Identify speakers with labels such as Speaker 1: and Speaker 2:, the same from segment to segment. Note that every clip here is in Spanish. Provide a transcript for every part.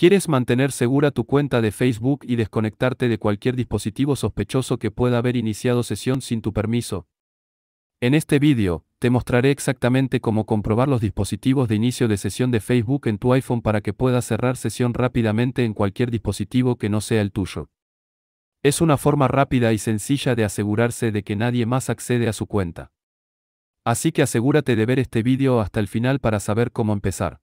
Speaker 1: ¿Quieres mantener segura tu cuenta de Facebook y desconectarte de cualquier dispositivo sospechoso que pueda haber iniciado sesión sin tu permiso? En este vídeo, te mostraré exactamente cómo comprobar los dispositivos de inicio de sesión de Facebook en tu iPhone para que puedas cerrar sesión rápidamente en cualquier dispositivo que no sea el tuyo. Es una forma rápida y sencilla de asegurarse de que nadie más accede a su cuenta. Así que asegúrate de ver este vídeo hasta el final para saber cómo empezar.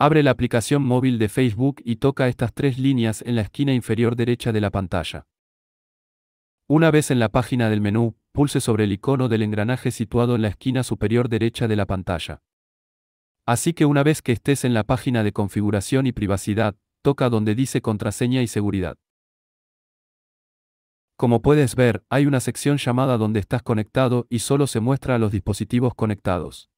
Speaker 1: Abre la aplicación móvil de Facebook y toca estas tres líneas en la esquina inferior derecha de la pantalla. Una vez en la página del menú, pulse sobre el icono del engranaje situado en la esquina superior derecha de la pantalla. Así que una vez que estés en la página de configuración y privacidad, toca donde dice contraseña y seguridad. Como puedes ver, hay una sección llamada donde estás conectado y solo se muestra a los dispositivos conectados.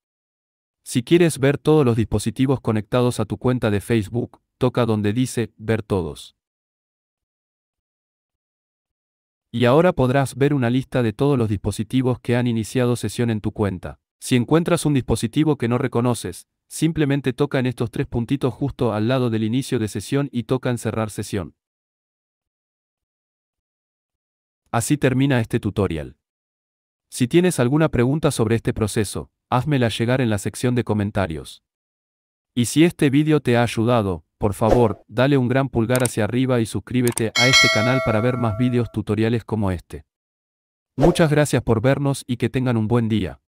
Speaker 1: Si quieres ver todos los dispositivos conectados a tu cuenta de Facebook, toca donde dice Ver todos. Y ahora podrás ver una lista de todos los dispositivos que han iniciado sesión en tu cuenta. Si encuentras un dispositivo que no reconoces, simplemente toca en estos tres puntitos justo al lado del inicio de sesión y toca en cerrar sesión. Así termina este tutorial. Si tienes alguna pregunta sobre este proceso, házmela llegar en la sección de comentarios. Y si este vídeo te ha ayudado, por favor, dale un gran pulgar hacia arriba y suscríbete a este canal para ver más vídeos tutoriales como este. Muchas gracias por vernos y que tengan un buen día.